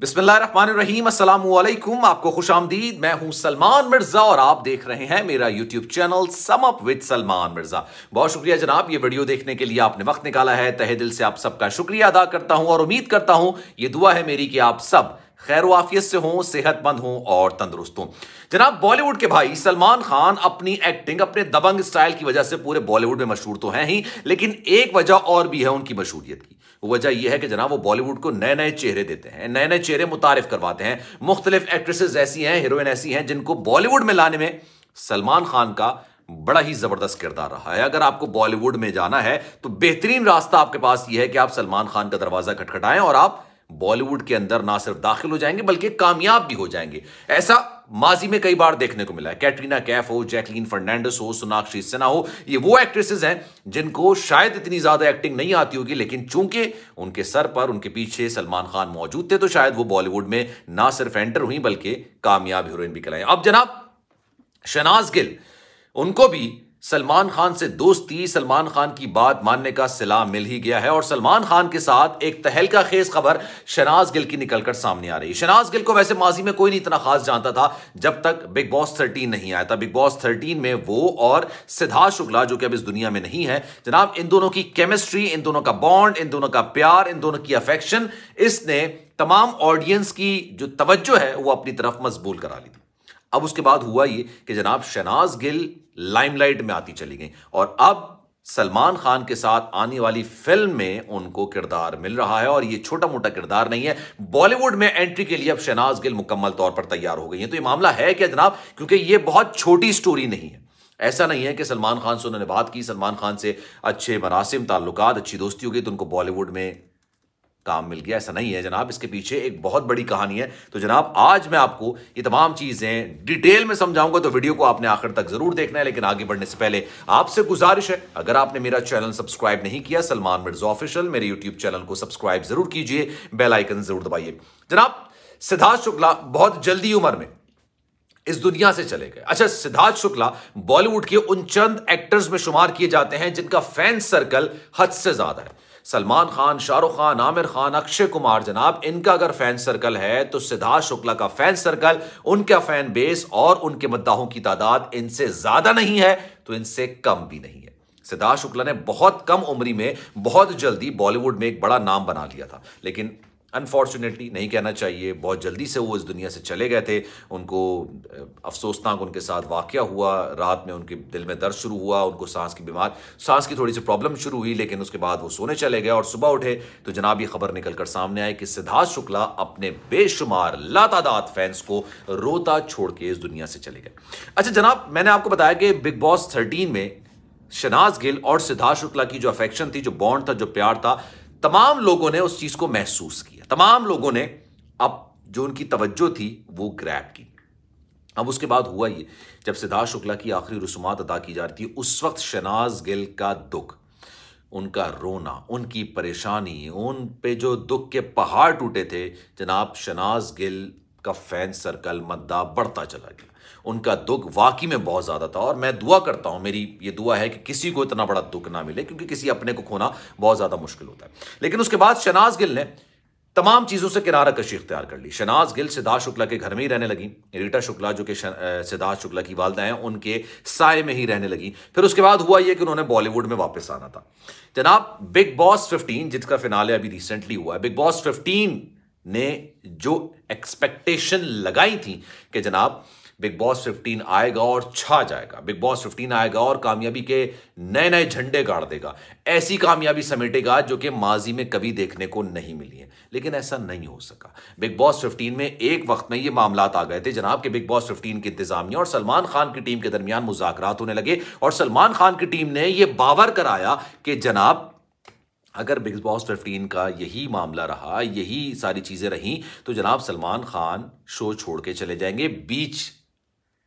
बिस्मिल्लाहिर्रहमानिर्रहीम अस्सलाम आपको खुश आमदीद मैं हूं सलमान मिर्जा और आप देख रहे हैं मेरा YouTube channel sum up with Salman Mirza बहुत शुक्रिया जनाब ये वीडियो देखने के लिए आपने वक्त निकाला है तहे दिल से आप सबका शुक्रिया अदा करता हूं और उम्मीद करता हूं ये दुआ है मेरी कि आप सब खैर वाफियत से हों सेहतमंद हों और तंदुरुस्त हों जनाब बॉलीवुड के भाई सलमान खान अपनी एक्टिंग अपने दबंग स्टाइल की वजह से पूरे बॉलीवुड में मशहूर तो हैं ही लेकिन एक वजह और भी है उनकी मशहूरियत की वजह यह है कि जनाब वो बॉलीवुड को नए नए चेहरे देते हैं नए नए चेहरे मुतारफ करवाते हैं मुख्तलिफ एक्ट्रेसेस ऐसी हैं हीरोइन ऐसी हैं जिनको बॉलीवुड में लाने में सलमान खान का बड़ा ही जबरदस्त किरदार रहा है अगर आपको बॉलीवुड में जाना है तो बेहतरीन रास्ता आपके पास यह है कि आप सलमान खान का दरवाजा खटखटाएं और आप बॉलीवुड के अंदर ना सिर्फ दाखिल हो जाएंगे बल्कि कामयाब भी हो जाएंगे ऐसा माजी में कई बार देखने को मिला है कैटरीना कैफ हो जैकलीन फर्नांडिस हो सोनाक्षी सिन्हा हो ये वो एक्ट्रेसेस हैं जिनको शायद इतनी ज्यादा एक्टिंग नहीं आती होगी लेकिन चूंकि उनके सर पर उनके पीछे सलमान खान मौजूद थे तो शायद वो बॉलीवुड में ना सिर्फ एंटर हुई बल्कि कामयाब हीरोइन भी कहलाएं अब जनाब शनाज गिल उनको भी सलमान खान से दोस्ती सलमान खान की बात मानने का सिला मिल ही गया है और सलमान खान के साथ एक तहलका खेज खबर शनाज गिल की निकलकर सामने आ रही है शनाज गिल को वैसे माजी में कोई नहीं इतना खास जानता था जब तक बिग बॉस थर्टीन नहीं आया था बिग बॉस थर्टीन में वो और सिद्धार्थ शुक्ला जो कि अब इस दुनिया में नहीं है जनाब इन दोनों की केमिस्ट्री इन दोनों का बॉन्ड इन दोनों का प्यार इन दोनों की अफेक्शन इसने तमाम ऑडियंस की जो तवज्जो है वो अपनी तरफ मजबूल करा ली थी अब उसके बाद हुआ ये कि जनाब शहनाज गिल लाइमलाइट में आती चली गई और अब सलमान खान के साथ आने वाली फिल्म में उनको किरदार मिल रहा है और ये छोटा मोटा किरदार नहीं है बॉलीवुड में एंट्री के लिए अब शहनाज गिल मुकम्मल तौर पर तैयार हो गई है तो ये मामला है क्या जनाब क्योंकि ये बहुत छोटी स्टोरी नहीं है ऐसा नहीं है कि सलमान खान से उन्होंने बात की सलमान खान से अच्छे मरासिम ताल्लुक अच्छी दोस्ती हो गई तो उनको बॉलीवुड में काम मिल गया ऐसा नहीं है जनाब इसके पीछे एक बहुत बड़ी कहानी है तो जनाब आज मैं आपको ये तमाम चीज़ें डिटेल में समझाऊंगा तो वीडियो को आपने आखिर तक जरूर देखना है लेकिन आगे बढ़ने से पहले आपसे गुजारिश है अगर आपने मेरा चैनल सब्सक्राइब नहीं किया सलमान मिर्ज ऑफिशियल मेरे यूट्यूब चैनल को सब्सक्राइब जरूर कीजिए बेलाइकन जरूर दबाइए जनाब सिद्धार्थ शुक्ला बहुत जल्दी उम्र में इस दुनिया से चले गए अच्छा सिद्धार्थ शुक्ला बॉलीवुड के उन चंद एक्टर्स में शुमार किए जाते हैं जिनका फैन सर्कल हद से ज्यादा है सलमान खान शाहरुख खान आमिर खान अक्षय कुमार जनाब इनका अगर फैन सर्कल है तो सिद्धार्थ शुक्ला का फैन सर्कल उनका फैन बेस और उनके मद्दाहों की तादाद इनसे ज्यादा नहीं है तो इनसे कम भी नहीं है सिद्धार्थ शुक्ला ने बहुत कम उम्र में बहुत जल्दी बॉलीवुड में एक बड़ा नाम बना लिया था लेकिन अनफॉर्चुनेटली नहीं कहना चाहिए बहुत जल्दी से वो इस दुनिया से चले गए थे उनको अफसोसनाक उनके साथ वाक़ हुआ रात में उनके दिल में दर्द शुरू हुआ उनको सांस की बीमार सांस की थोड़ी सी प्रॉब्लम शुरू हुई लेकिन उसके बाद वो सोने चले गए और सुबह उठे तो जनाब ये खबर निकल कर सामने आई कि सिद्धार्थ शुक्ला अपने बेशुमार लातादात फैंस को रोता छोड़ के इस दुनिया से चले गए अच्छा जनाब मैंने आपको बताया कि बिग बॉस थर्टीन में शनाज गिल और सिद्धार्थ शुक्ला की जो अफेक्शन थी जो बॉन्ड था जो प्यार था तमाम लोगों ने उस चीज को महसूस किया तमाम लोगों ने अब जो उनकी तवज्जो थी वो ग्रैब की अब उसके बाद हुआ ये जब सिद्धार्थ शुक्ला की आखिरी रसूमात अदा की जा रही थी उस वक्त शनाज गिल का दुख उनका रोना उनकी परेशानी उन पे जो दुख के पहाड़ टूटे थे जनाब शनाज गिल का फैन सर्कल मद्दा बढ़ता चला गया उनका दुख वाकई में बहुत ज़्यादा था और मैं दुआ करता हूँ मेरी ये दुआ है कि किसी को इतना बड़ा दुख ना मिले क्योंकि किसी अपने को खोना बहुत ज़्यादा मुश्किल होता है लेकिन उसके बाद शनाज गिल ने तमाम चीज़ों से किनारा कशी इख्तियार कर ली शनाज गिल सिद्धार्थ शुक्ला के घर में ही रहने लगी रीटा शुक्ला जो कि सिद्धार्थ शुक्ला की वालदा हैं उनके साय में ही रहने लगी फिर उसके बाद हुआ यह कि उन्होंने बॉलीवुड में वापस आना था जनाब बिग बॉस फिफ्टीन जिसका फिनाले अभी रिसेंटली हुआ है बिग बॉस फिफ्टीन ने जो एक्सपेक्टेशन लगाई थी कि जनाब बिग बॉस 15 आएगा और छा जाएगा बिग बॉस 15 आएगा और कामयाबी के नए नए झंडे गाड़ देगा ऐसी कामयाबी समेटेगा जो कि माजी में कभी देखने को नहीं मिली है लेकिन ऐसा नहीं हो सका बिग बॉस 15 में एक वक्त में ये मामला आ गए थे जनाब के बिग बॉस 15 के इंतजामिया और सलमान खान की टीम के दरमियान मुजाकर होने लगे और सलमान खान की टीम ने यह बावर कराया कि जनाब अगर बिग बॉस फिफ्टीन का यही मामला रहा यही सारी चीज़ें रहीं तो जनाब सलमान खान शो छोड़ के चले जाएंगे बीच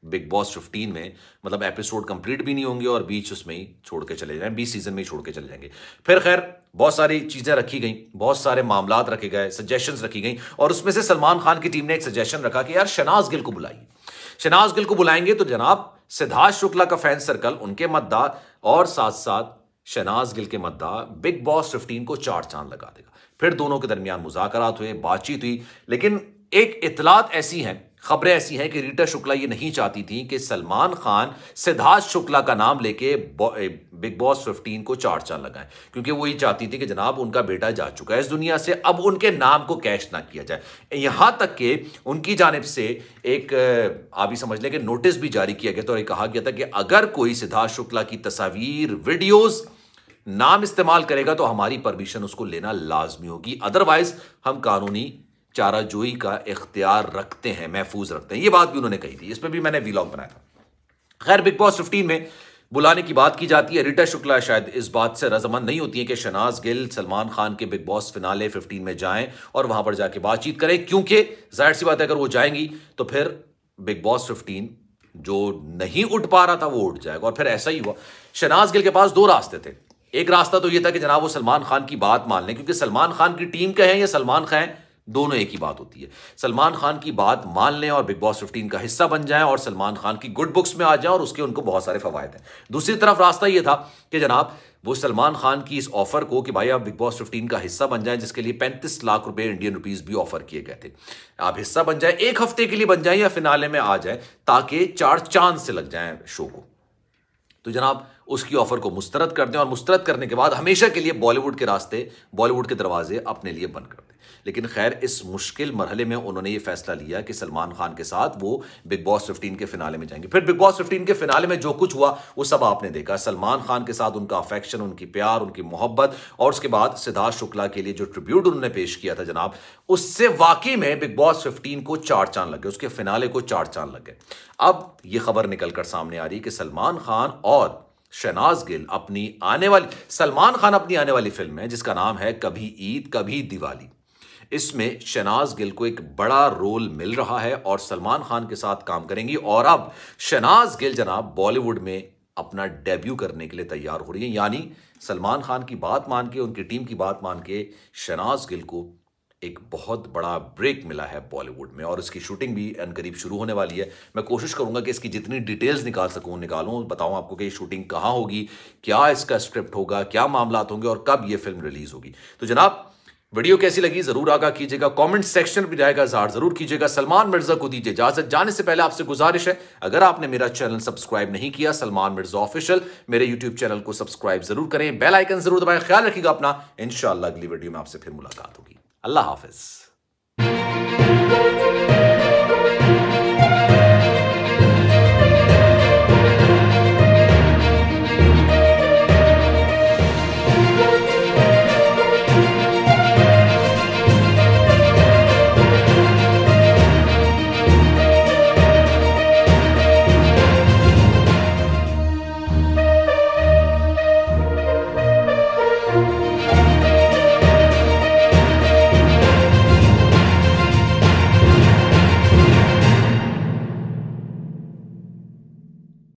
बिग बॉस फिफ्टीन में मतलब एपिसोड कंप्लीट भी नहीं होंगे और बीच उसमें ही छोड़ के चले जाएंगे बीस सीजन में ही छोड़ के चले जाएंगे फिर खैर बहुत सारी चीज़ें रखी गई बहुत सारे मामला रखे गए सजेशंस रखी गई और उसमें से सलमान खान की टीम ने एक सजेशन रखा कि यार शनाज गिल को बुलाइए शनाज गिल को बुलाएंगे तो जनाब सिद्धार्थ शुक्ला का फैन सर्कल उनके मतदार और साथ साथ शनाज गिल के मतदार बिग बॉस फिफ्टीन को चार चांद लगा देगा फिर दोनों के दरमियान मुजाकर हुए बातचीत हुई लेकिन एक इतलात ऐसी है खबरें ऐसी हैं कि रीटा शुक्ला ये नहीं चाहती थी कि सलमान खान सिद्धार्थ शुक्ला का नाम लेके बिग बॉस 15 को चार चार लगाए क्योंकि वो ये चाहती थी कि जनाब उनका बेटा जा चुका है इस दुनिया से अब उनके नाम को कैश ना किया जाए यहाँ तक कि उनकी जानब से एक आप ही समझ लें कि नोटिस भी जारी किया गया था और कहा गया था कि अगर कोई सिद्धार्थ शुक्ला की तस्वीर वीडियोज़ नाम इस्तेमाल करेगा तो हमारी परमिशन उसको लेना लाजमी होगी अदरवाइज हम कानूनी चाराजोई का इख्तियार रखते हैं महफूज रखते हैं ये बात भी उन्होंने कही थी इस पर भी मैंने वीलॉग बनाया था खैर बिग बॉस फिफ्टीन में बुलाने की बात की जाती है रिटा शुक्ला शायद इस बात से रजामंद नहीं होती है कि शनाज गिल सलमान खान के बिग बॉस फिनाले 15 में जाएं और वहां पर जाके बातचीत करें क्योंकि जाहिर सी बात है अगर वो जाएंगी तो फिर बिग बॉस 15 जो नहीं उठ पा रहा था वो उठ जाएगा और फिर ऐसा ही हुआ शनाज गिल के पास दो रास्ते थे एक रास्ता तो ये था कि जनाब वो सलमान खान की बात मान लें क्योंकि सलमान खान की टीम के हैं या सलमान खान दोनों एक ही बात होती है सलमान खान की बात मान लें और बिग बॉस फिफ्टीन का हिस्सा बन जाएं और सलमान खान की गुड बुक्स में आ जाए और उसके उनको बहुत सारे फवायद हैं दूसरी तरफ रास्ता ये था कि जनाब वो सलमान खान की इस ऑफर को कि भाई आप बिग बॉस फिफ्टीन का हिस्सा बन जाए जिसके लिए पैंतीस लाख रुपए इंडियन रुपीज भी ऑफर किए गए थे आप हिस्सा बन जाए एक हफ्ते के लिए बन जाए या फिनाले में आ जाए ताकि चार चांद से लग जाए शो को तो जनाब उसकी ऑफर को मुस्तरद कर दें और मुस्तरद करने के बाद हमेशा के लिए बॉलीवुड के रास्ते बॉलीवुड के दरवाजे अपने लिए बंद कर दें लेकिन खैर इस मुश्किल मरहले में उन्होंने ये फैसला लिया कि सलमान खान के साथ वो बिग बॉस फिफ्टीन के फिनाले में जाएंगे फिर बिग बॉस फिफ्टीन के फिनाले में जो कुछ हुआ वो सब आपने देखा सलमान खान के साथ उनका अफेक्शन उनकी प्यार उनकी मोहब्बत और उसके बाद सिद्धार्थ शुक्ला के लिए जो ट्रिब्यूट उन्होंने पेश किया था जनाब उससे वाकई में बिग बॉस फिफ्टीन को चार चांद लगे उसके फिनाले को चार चांद लगे अब यह खबर निकलकर सामने आ रही है कि सलमान खान और शहनाज गिल अपनी आने वाली सलमान खान अपनी आने वाली फिल्म है जिसका नाम है कभी ईद कभी दिवाली इसमें शनाज गिल को एक बड़ा रोल मिल रहा है और सलमान खान के साथ काम करेंगी और अब शनाज गिल जनाब बॉलीवुड में अपना डेब्यू करने के लिए तैयार हो रही है यानी सलमान खान की बात मान के उनकी टीम की बात मान के शनाज गिल को एक बहुत बड़ा ब्रेक मिला है बॉलीवुड में और इसकी शूटिंग भी करीब शुरू होने वाली है मैं कोशिश करूंगा कि इसकी जितनी डिटेल्स निकाल सकूं निकालूं बताऊं आपको कि शूटिंग कहाँ होगी क्या इसका स्क्रिप्ट होगा क्या मामला होंगे और कब ये फिल्म रिलीज होगी तो जनाब वीडियो कैसी लगी जरूर आगा कीजिएगा कमेंट सेक्शन में जाएगा इजहार जरूर कीजिएगा सलमान मिर्जा को दीजिए इजाजत जाने से पहले आपसे गुजारिश है अगर आपने मेरा चैनल सब्सक्राइब नहीं किया सलमान मिर्जा ऑफिशियल मेरे यूट्यूब चैनल को सब्सक्राइब जरूर करें बेल आइकन जरूर दबाएं ख्याल रखिएगा अपना इनशाला अगली वीडियो में आपसे फिर मुलाकात होगी अल्लाह हाफिज